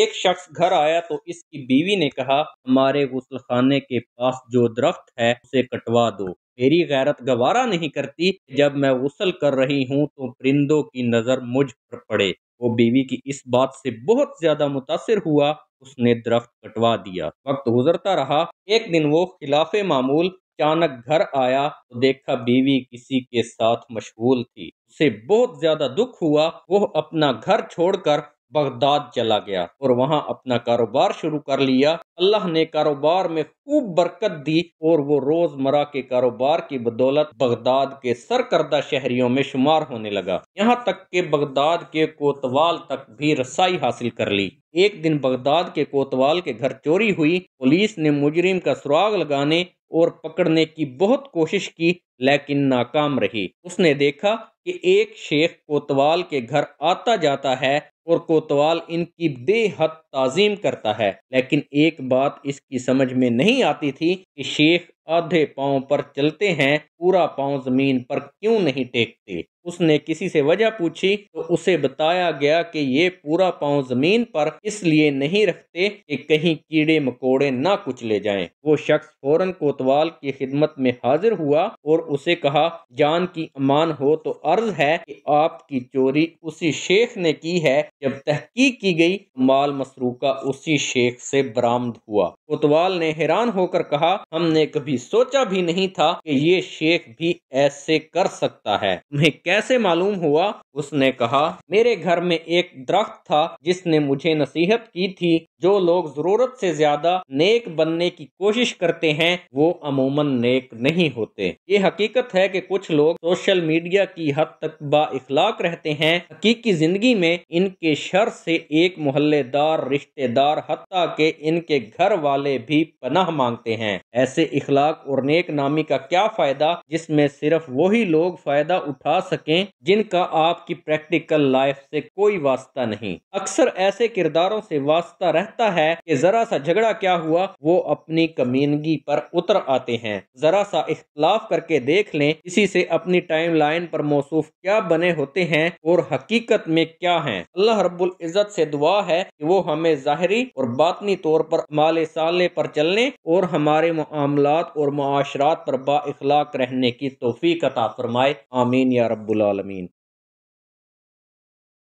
ایک شخص گھر آیا تو اس کی بیوی نے کہا ہمارے غسل خانے کے پاس جو درخت ہے اسے کٹوا دو میری غیرت گوارا نہیں کرتی جب میں غسل کر رہی ہوں تو پرندوں کی نظر مجھ پر پڑے وہ بیوی کی اس بات سے بہت زیادہ متاثر ہوا اس نے درخت کٹوا دیا وقت گزرتا رہا ایک دن وہ خلاف معمول اچانک گھر آیا تو دیکھا بیوی کسی کے ساتھ مشغول تھی اسے بہت زیادہ دکھ ہوا وہ اپنا گھر چھوڑ کر بغداد چلا گیا اور وہاں اپنا کاروبار شروع کر لیا اللہ نے کاروبار میں خوب برکت دی اور وہ روز مرہ کے کاروبار کی بدولت بغداد کے سر کردہ شہریوں میں شمار ہونے لگا یہاں تک کہ بغداد کے کوتوال تک بھی رسائی حاصل کر لی ایک دن بغداد کے کوتوال کے گھر چوری ہوئی پولیس نے مجرم کا سراغ لگانے اور پکڑنے کی بہت کوشش کی لیکن ناکام رہی اس نے دیکھا کہ ایک شیخ کوتوال کے گھر آتا جاتا ہے اور کوتوال ان کی بے حد تعظیم کرتا ہے لیکن ایک بات اس کی سمجھ میں نہیں آتی تھی کہ شیخ آدھے پاؤں پر چلتے ہیں پورا پاؤں زمین پر کیوں نہیں ٹیکتے اس نے کسی سے وجہ پوچھی تو اسے بتایا گیا کہ یہ پورا پاؤں زمین پر اس لیے نہیں رکھتے کہ کہیں کیڑے مکوڑے نہ کچلے جائیں وہ شخص فوراً کوتوال کی خدمت میں حاضر ہوا اور اسے کہا جان کی امان ہو تو عرض ہے کہ آپ کی چوری اسی شیخ نے کی ہے جب تحقیق کی گئی مال مسروقہ اسی شیخ سے برامد ہوا کوتوال نے حیران ہو کر کہا ہم نے کبھی سوچا بھی نہیں تھا کہ یہ شیخ بھی ایسے کر سکتا ہے کیسے معلوم ہوا اس نے کہا میرے گھر میں ایک درخت تھا جس نے مجھے نصیحت کی تھی جو لوگ ضرورت سے زیادہ نیک بننے کی کوشش کرتے ہیں وہ عموماً نیک نہیں ہوتے یہ حقیقت ہے کہ کچھ لوگ سوشل میڈیا کی حد تک با اخلاق رہتے ہیں حقیقی زندگی میں ان کے شر سے ایک محلے دار رشتے دار حتیٰ کہ ان کے گھر والے بھی پناہ مانگتے ہیں ایسے اخلاق اخلاق اور نیک نامی کا کیا فائدہ جس میں صرف وہی لوگ فائدہ اٹھا سکیں جن کا آپ کی پریکٹیکل لائف سے کوئی واسطہ نہیں اکثر ایسے کرداروں سے واسطہ رہتا ہے کہ ذرا سا جھگڑا کیا ہوا وہ اپنی کمینگی پر اتر آتے ہیں ذرا سا اختلاف کر کے دیکھ لیں اسی سے اپنی ٹائم لائن پر موصوف کیا بنے ہوتے ہیں اور حقیقت میں کیا ہیں اللہ رب العزت سے دعا ہے کہ وہ ہمیں ظاہری اور باطنی طور پر مال سالے پر چلنے اور ہمارے معاملات اور معاشرات پر با اخلاق رہنے کی توفیق عطا فرمائے آمین یا رب العالمین